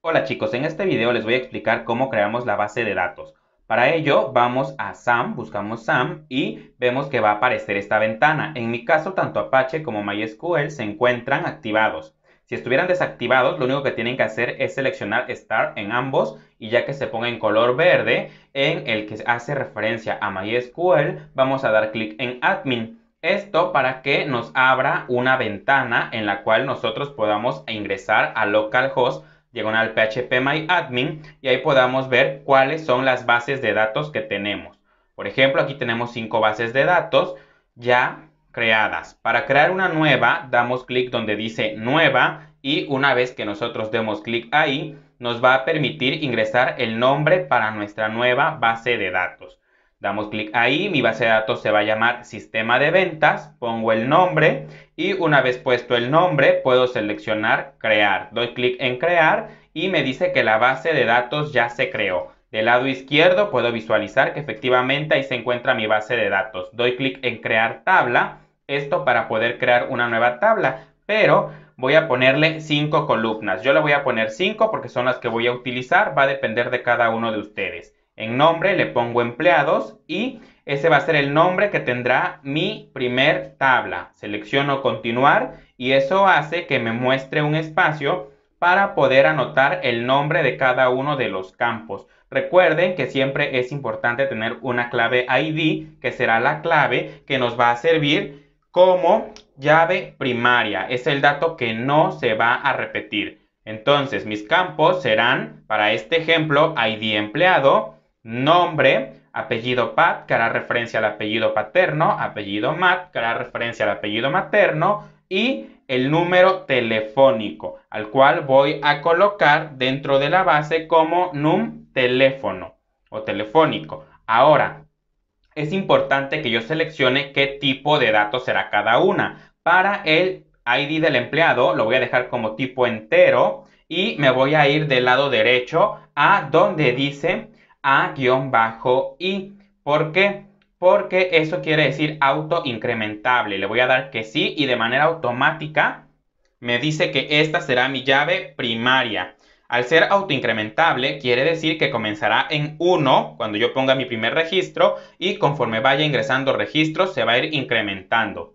Hola chicos, en este video les voy a explicar cómo creamos la base de datos. Para ello vamos a SAM, buscamos SAM y vemos que va a aparecer esta ventana. En mi caso tanto Apache como MySQL se encuentran activados. Si estuvieran desactivados, lo único que tienen que hacer es seleccionar Start en ambos y ya que se ponga en color verde, en el que hace referencia a MySQL, vamos a dar clic en Admin. Esto para que nos abra una ventana en la cual nosotros podamos ingresar a localhost diagonal php my y ahí podamos ver cuáles son las bases de datos que tenemos. Por ejemplo, aquí tenemos cinco bases de datos ya creadas. Para crear una nueva, damos clic donde dice nueva y una vez que nosotros demos clic ahí, nos va a permitir ingresar el nombre para nuestra nueva base de datos. Damos clic ahí, mi base de datos se va a llamar sistema de ventas, pongo el nombre y una vez puesto el nombre puedo seleccionar crear. Doy clic en crear y me dice que la base de datos ya se creó. Del lado izquierdo puedo visualizar que efectivamente ahí se encuentra mi base de datos. Doy clic en crear tabla, esto para poder crear una nueva tabla, pero voy a ponerle cinco columnas. Yo le voy a poner cinco porque son las que voy a utilizar, va a depender de cada uno de ustedes. En nombre le pongo empleados y ese va a ser el nombre que tendrá mi primer tabla. Selecciono continuar y eso hace que me muestre un espacio para poder anotar el nombre de cada uno de los campos. Recuerden que siempre es importante tener una clave ID, que será la clave que nos va a servir como llave primaria. Es el dato que no se va a repetir. Entonces, mis campos serán, para este ejemplo, ID empleado, nombre, apellido Pat, que hará referencia al apellido paterno, apellido mat, que hará referencia al apellido materno, y el número telefónico, al cual voy a colocar dentro de la base como num teléfono o telefónico. Ahora, es importante que yo seleccione qué tipo de datos será cada una. Para el ID del empleado lo voy a dejar como tipo entero y me voy a ir del lado derecho a donde dice a-I. ¿Por qué? Porque eso quiere decir autoincrementable. Le voy a dar que sí y de manera automática me dice que esta será mi llave primaria. Al ser autoincrementable, quiere decir que comenzará en 1 cuando yo ponga mi primer registro y conforme vaya ingresando registros se va a ir incrementando.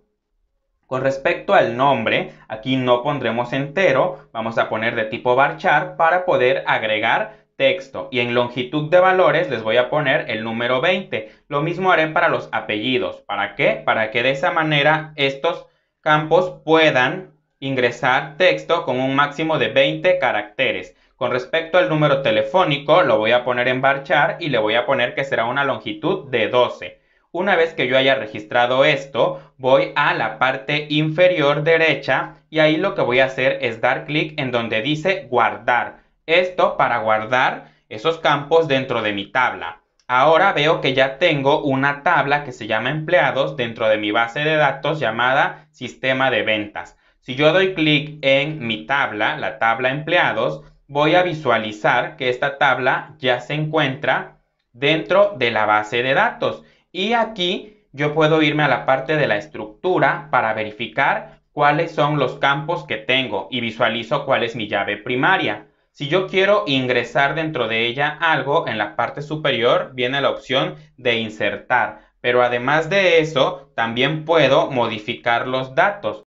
Con respecto al nombre, aquí no pondremos entero, vamos a poner de tipo barchar para poder agregar texto y en longitud de valores les voy a poner el número 20. Lo mismo haré para los apellidos. ¿Para qué? Para que de esa manera estos campos puedan ingresar texto con un máximo de 20 caracteres. Con respecto al número telefónico, lo voy a poner en barchar y le voy a poner que será una longitud de 12. Una vez que yo haya registrado esto, voy a la parte inferior derecha y ahí lo que voy a hacer es dar clic en donde dice guardar. Esto para guardar esos campos dentro de mi tabla. Ahora veo que ya tengo una tabla que se llama empleados dentro de mi base de datos llamada sistema de ventas. Si yo doy clic en mi tabla, la tabla empleados, voy a visualizar que esta tabla ya se encuentra dentro de la base de datos. Y aquí yo puedo irme a la parte de la estructura para verificar cuáles son los campos que tengo y visualizo cuál es mi llave primaria. Si yo quiero ingresar dentro de ella algo, en la parte superior viene la opción de insertar. Pero además de eso, también puedo modificar los datos.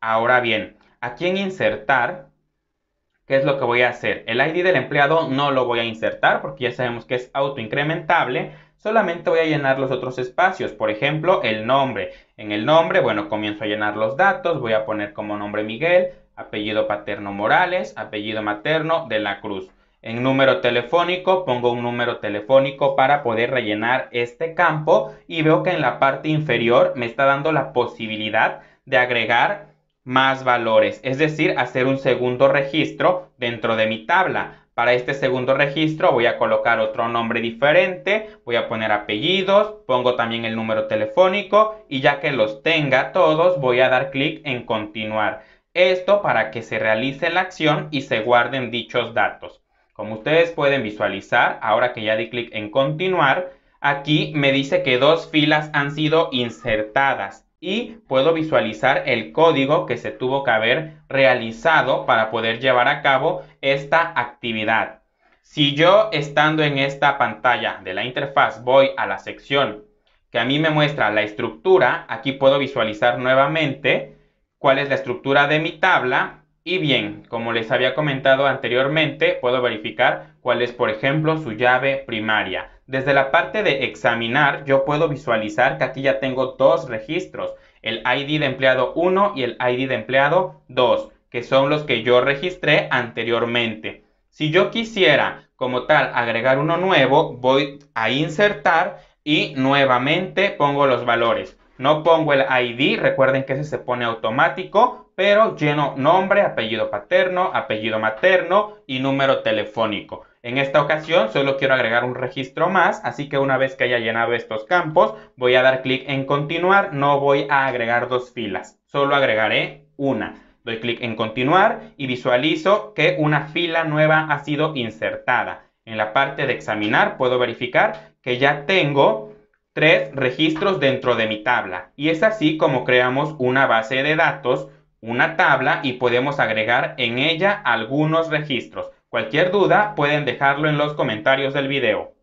Ahora bien, aquí en insertar, ¿qué es lo que voy a hacer? El ID del empleado no lo voy a insertar porque ya sabemos que es autoincrementable. Solamente voy a llenar los otros espacios, por ejemplo, el nombre. En el nombre, bueno, comienzo a llenar los datos, voy a poner como nombre Miguel, apellido paterno Morales, apellido materno de la Cruz. En número telefónico pongo un número telefónico para poder rellenar este campo y veo que en la parte inferior me está dando la posibilidad de agregar más valores, es decir, hacer un segundo registro dentro de mi tabla. Para este segundo registro voy a colocar otro nombre diferente, voy a poner apellidos, pongo también el número telefónico y ya que los tenga todos voy a dar clic en continuar. Esto para que se realice la acción y se guarden dichos datos. Como ustedes pueden visualizar, ahora que ya di clic en continuar, aquí me dice que dos filas han sido insertadas y puedo visualizar el código que se tuvo que haber realizado para poder llevar a cabo esta actividad. Si yo estando en esta pantalla de la interfaz voy a la sección que a mí me muestra la estructura, aquí puedo visualizar nuevamente cuál es la estructura de mi tabla y bien, como les había comentado anteriormente, puedo verificar cuál es, por ejemplo, su llave primaria. Desde la parte de examinar, yo puedo visualizar que aquí ya tengo dos registros, el ID de empleado 1 y el ID de empleado 2, que son los que yo registré anteriormente. Si yo quisiera, como tal, agregar uno nuevo, voy a insertar y nuevamente pongo los valores. No pongo el ID, recuerden que ese se pone automático, pero lleno nombre, apellido paterno, apellido materno y número telefónico. En esta ocasión solo quiero agregar un registro más, así que una vez que haya llenado estos campos, voy a dar clic en continuar, no voy a agregar dos filas, solo agregaré una. Doy clic en continuar y visualizo que una fila nueva ha sido insertada. En la parte de examinar puedo verificar que ya tengo tres registros dentro de mi tabla. Y es así como creamos una base de datos, una tabla y podemos agregar en ella algunos registros. Cualquier duda pueden dejarlo en los comentarios del video.